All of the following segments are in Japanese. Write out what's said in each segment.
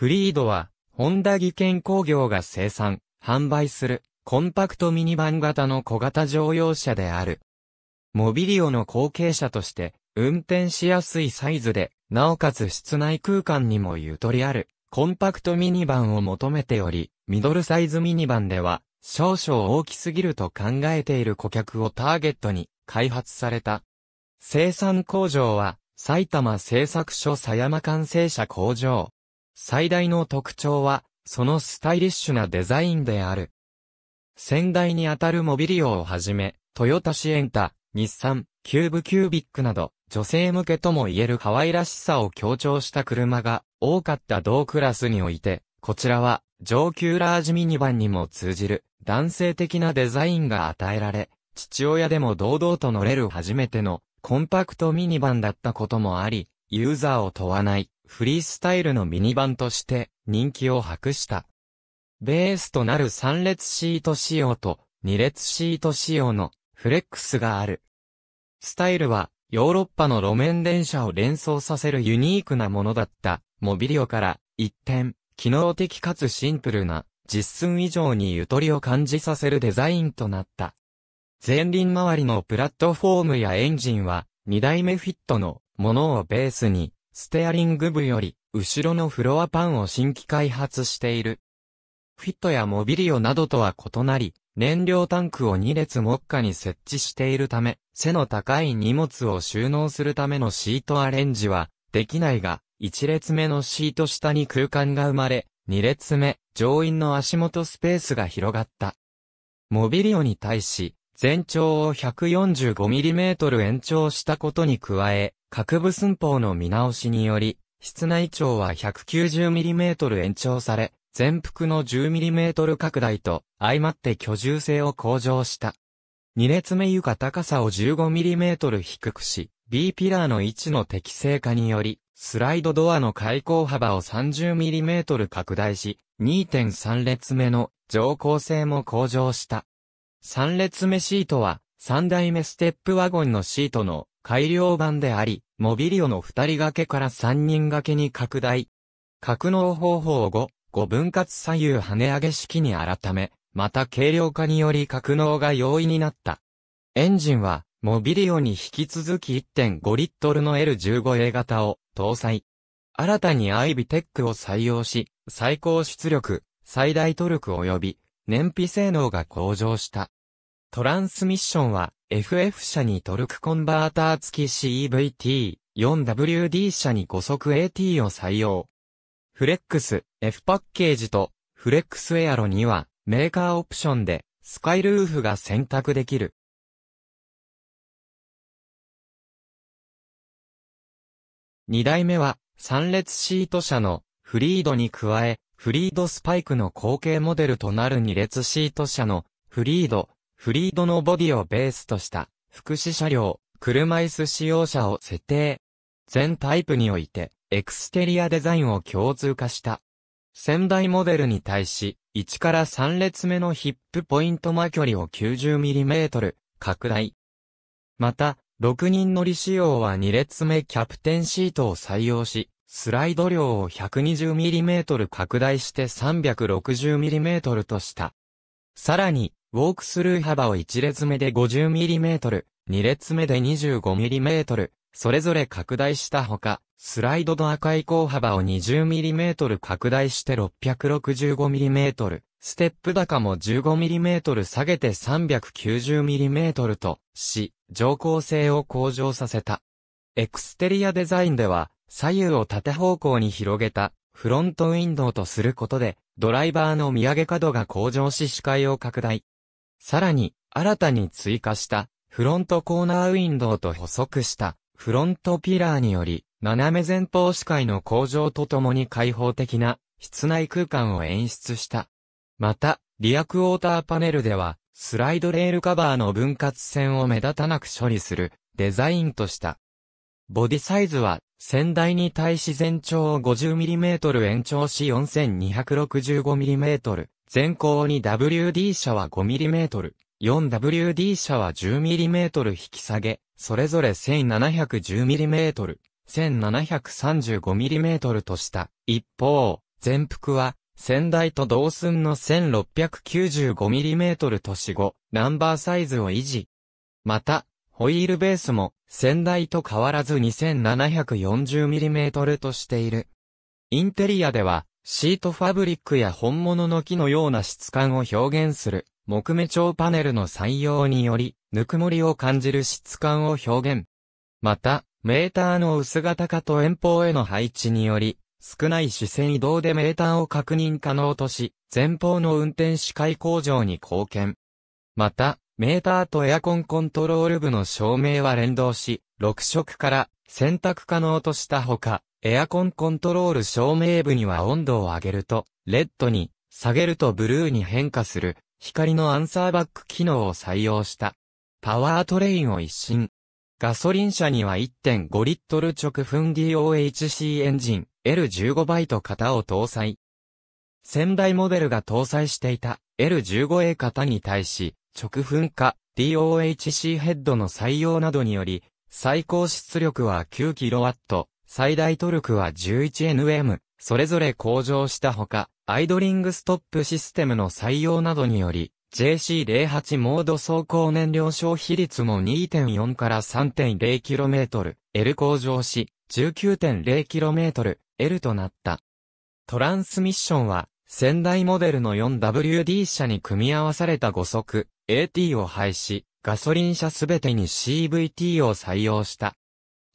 フリードは、ホンダ技研工業が生産、販売する、コンパクトミニバン型の小型乗用車である。モビリオの後継者として、運転しやすいサイズで、なおかつ室内空間にもゆとりある、コンパクトミニバンを求めており、ミドルサイズミニバンでは、少々大きすぎると考えている顧客をターゲットに開発された。生産工場は、埼玉製作所狭山完成車工場。最大の特徴は、そのスタイリッシュなデザインである。先代にあたるモビリオをはじめ、トヨタシエンタ、日産、キューブキュービックなど、女性向けとも言える可愛らしさを強調した車が多かった同クラスにおいて、こちらは上級ラージミニバンにも通じる男性的なデザインが与えられ、父親でも堂々と乗れる初めてのコンパクトミニバンだったこともあり、ユーザーを問わないフリースタイルのミニ版として人気を博した。ベースとなる3列シート仕様と2列シート仕様のフレックスがある。スタイルはヨーロッパの路面電車を連想させるユニークなものだったモビリオから一転、機能的かつシンプルな実寸以上にゆとりを感じさせるデザインとなった。前輪周りのプラットフォームやエンジンは2代目フィットのものをベースにステアリング部より、後ろのフロアパンを新規開発している。フィットやモビリオなどとは異なり、燃料タンクを2列目下に設置しているため、背の高い荷物を収納するためのシートアレンジはできないが、1列目のシート下に空間が生まれ、2列目、乗員の足元スペースが広がった。モビリオに対し、全長を 145mm 延長したことに加え、各部寸法の見直しにより、室内長は 190mm 延長され、全幅の 10mm 拡大と相まって居住性を向上した。2列目床高さを 15mm 低くし、B ピラーの位置の適正化により、スライドドアの開口幅を 30mm 拡大し、2.3列目の乗降性も向上した。3列目シートは、3台目ステップワゴンのシートの改良版であり、モビリオの二人掛けから三人掛けに拡大。格納方法5、5分割左右跳ね上げ式に改め、また軽量化により格納が容易になった。エンジンは、モビリオに引き続き1.5リットルの L15A 型を搭載。新たにアイビテックを採用し、最高出力、最大トルク及び燃費性能が向上した。トランスミッションは FF 車にトルクコンバーター付き CVT4WD 車に5速 AT を採用。フレックス F パッケージとフレックスエアロにはメーカーオプションでスカイルーフが選択できる。2台目は3列シート車のフリードに加え、フリードスパイクの後継モデルとなる2列シート車のフリードフリードのボディをベースとした、福祉車両、車椅子使用者を設定。全タイプにおいて、エクステリアデザインを共通化した。先代モデルに対し、1から3列目のヒップポイント間距離を 90mm 拡大。また、6人乗り仕様は2列目キャプテンシートを採用し、スライド量を 120mm 拡大して 360mm とした。さらに、ウォークスルー幅を1列目で 50mm、2列目で 25mm、それぞれ拡大したほか、スライドドア開口幅を 20mm 拡大して 665mm、ステップ高も 15mm 下げて 390mm とし、乗降性を向上させた。エクステリアデザインでは、左右を縦方向に広げた、フロントウィンドウとすることで、ドライバーの見上げ角が向上し視界を拡大。さらに、新たに追加した、フロントコーナーウィンドウと補足した、フロントピラーにより、斜め前方視界の向上とともに開放的な、室内空間を演出した。また、リアクォーターパネルでは、スライドレールカバーの分割線を目立たなく処理する、デザインとした。ボディサイズは、先代に対し全長を 50mm 延長し 4265mm。前行に WD 車は 5mm、4WD 車は 10mm 引き下げ、それぞれ 1710mm、1735mm とした。一方、全幅は、先代と同寸の 1695mm とし後、ナンバーサイズを維持。また、ホイールベースも、先代と変わらず 2740mm としている。インテリアでは、シートファブリックや本物の木のような質感を表現する木目調パネルの採用により、ぬくもりを感じる質感を表現。また、メーターの薄型化と遠方への配置により、少ない視線移動でメーターを確認可能とし、前方の運転視界向上に貢献。また、メーターとエアコンコントロール部の照明は連動し、6色から選択可能としたほか、エアコンコントロール照明部には温度を上げると、レッドに、下げるとブルーに変化する、光のアンサーバック機能を採用した。パワートレインを一新。ガソリン車には1.5リットル直噴 DOHC エンジン L15 バイト型を搭載。先代モデルが搭載していた L15A 型に対し、直噴化 DOHC ヘッドの採用などにより、最高出力は 9kW、最大トルクは 11Nm、それぞれ向上したほか、アイドリングストップシステムの採用などにより、JC08 モード走行燃料消費率も2.4から 3.0km、L 向上し、19.0km、L となった。トランスミッションは、先代モデルの 4WD 車に組み合わされた5速、AT を廃し、ガソリン車すべてに CVT を採用した。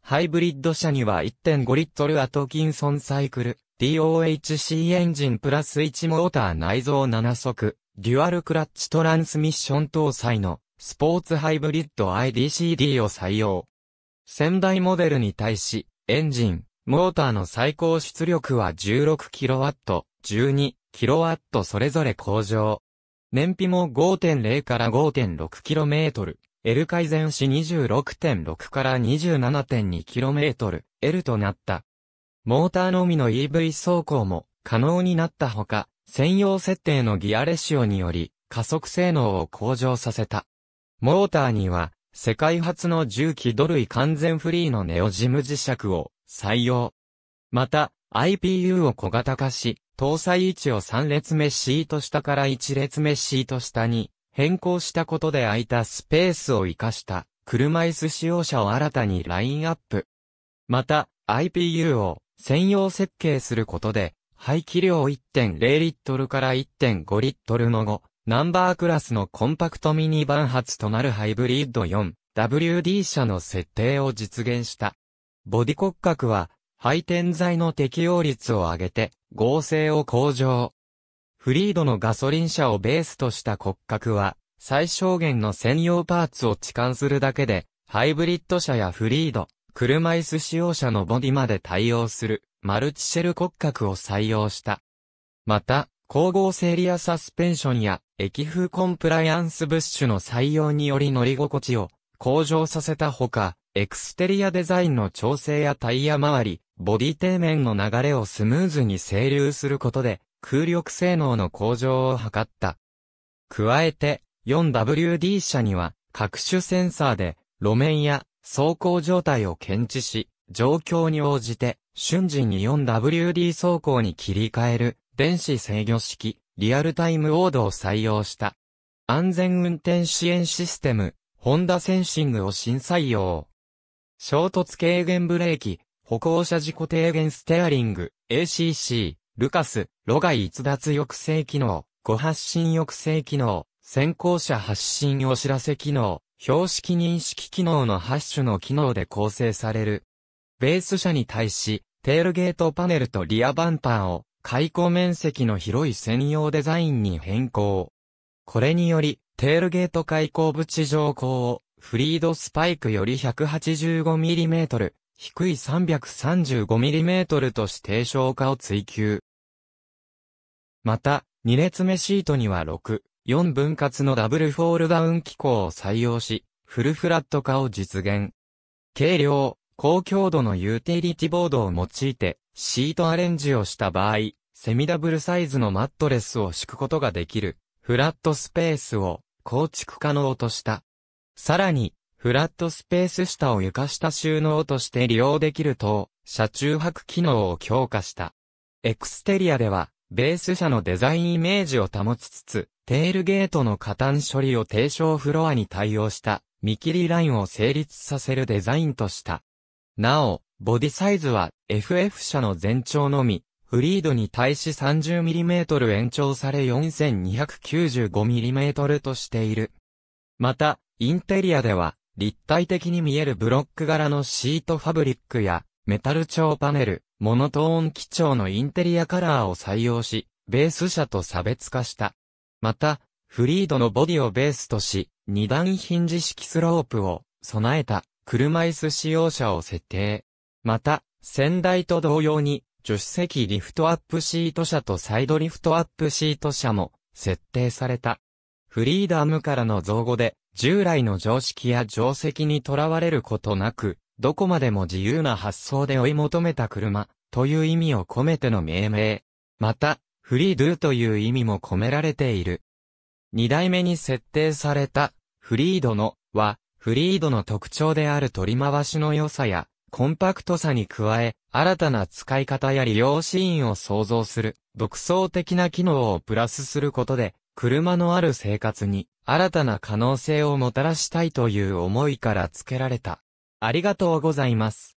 ハイブリッド車には1.5リットルアトキンソンサイクル、DOHC エンジンプラス1モーター内蔵7速、デュアルクラッチトランスミッション搭載のスポーツハイブリッド IDCD を採用。先代モデルに対し、エンジン、モーターの最高出力は 16kW、12kW それぞれ向上。燃費も5.0から 5.6km、L 改善し26.6から2 7 2トル L となった。モーターのみの EV 走行も可能になったほか、専用設定のギアレシオにより加速性能を向上させた。モーターには世界初の重機土類完全フリーのネオジム磁石を採用。また、IPU を小型化し、搭載位置を3列目シート下から1列目シート下に変更したことで空いたスペースを活かした車椅子使用者を新たにラインアップ。また、IPU を専用設計することで、排気量1.0リットルから1.5リットルの後、ナンバークラスのコンパクトミニバン発となるハイブリッド 4WD 車の設定を実現した。ボディ骨格は、配点材の適用率を上げて、合成を向上。フリードのガソリン車をベースとした骨格は、最小限の専用パーツを置換するだけで、ハイブリッド車やフリード、車椅子使用者のボディまで対応する、マルチシェル骨格を採用した。また、光合成リアサスペンションや、液風コンプライアンスブッシュの採用により乗り心地を向上させたほか、エクステリアデザインの調整やタイヤ周り、ボディ底面の流れをスムーズに整流することで、空力性能の向上を図った。加えて、4WD 車には、各種センサーで、路面や走行状態を検知し、状況に応じて、瞬時に 4WD 走行に切り替える、電子制御式、リアルタイムオードを採用した。安全運転支援システム、ホンダセンシングを新採用。衝突軽減ブレーキ、歩行者事故低減ステアリング、ACC。ルカス、ロガイ逸脱抑制機能、誤発信抑制機能、先行者発信お知らせ機能、標識認識機能のハッシュの機能で構成される。ベース車に対し、テールゲートパネルとリアバンパーを、開口面積の広い専用デザインに変更。これにより、テールゲート開口縁上高を、フリードスパイクより 185mm、低い 335mm と指定消化を追求。また、2列目シートには6、4分割のダブルフォールダウン機構を採用し、フルフラット化を実現。軽量、高強度のユーティリティボードを用いて、シートアレンジをした場合、セミダブルサイズのマットレスを敷くことができる、フラットスペースを構築可能とした。さらに、フラットスペース下を床下収納として利用できると、車中泊機能を強化した。エクステリアでは、ベース車のデザインイメージを保ちつつ、テールゲートの加担処理を低床フロアに対応した、見切りラインを成立させるデザインとした。なお、ボディサイズは FF 車の全長のみ、フリードに対し 30mm 延長され 4295mm としている。また、インテリアでは、立体的に見えるブロック柄のシートファブリックや、メタル調パネル、モノトーン基調のインテリアカラーを採用し、ベース車と差別化した。また、フリードのボディをベースとし、二段ヒンジ式スロープを備えた車椅子使用者を設定。また、先代と同様に、助手席リフトアップシート車とサイドリフトアップシート車も設定された。フリーダムからの造語で、従来の常識や定石にとらわれることなく、どこまでも自由な発想で追い求めた車、という意味を込めての命名。また、フリードゥという意味も込められている。二代目に設定された、フリードの、は、フリードの特徴である取り回しの良さや、コンパクトさに加え、新たな使い方や利用シーンを創造する、独創的な機能をプラスすることで、車のある生活に新たな可能性をもたらしたいという思いから付けられた。ありがとうございます。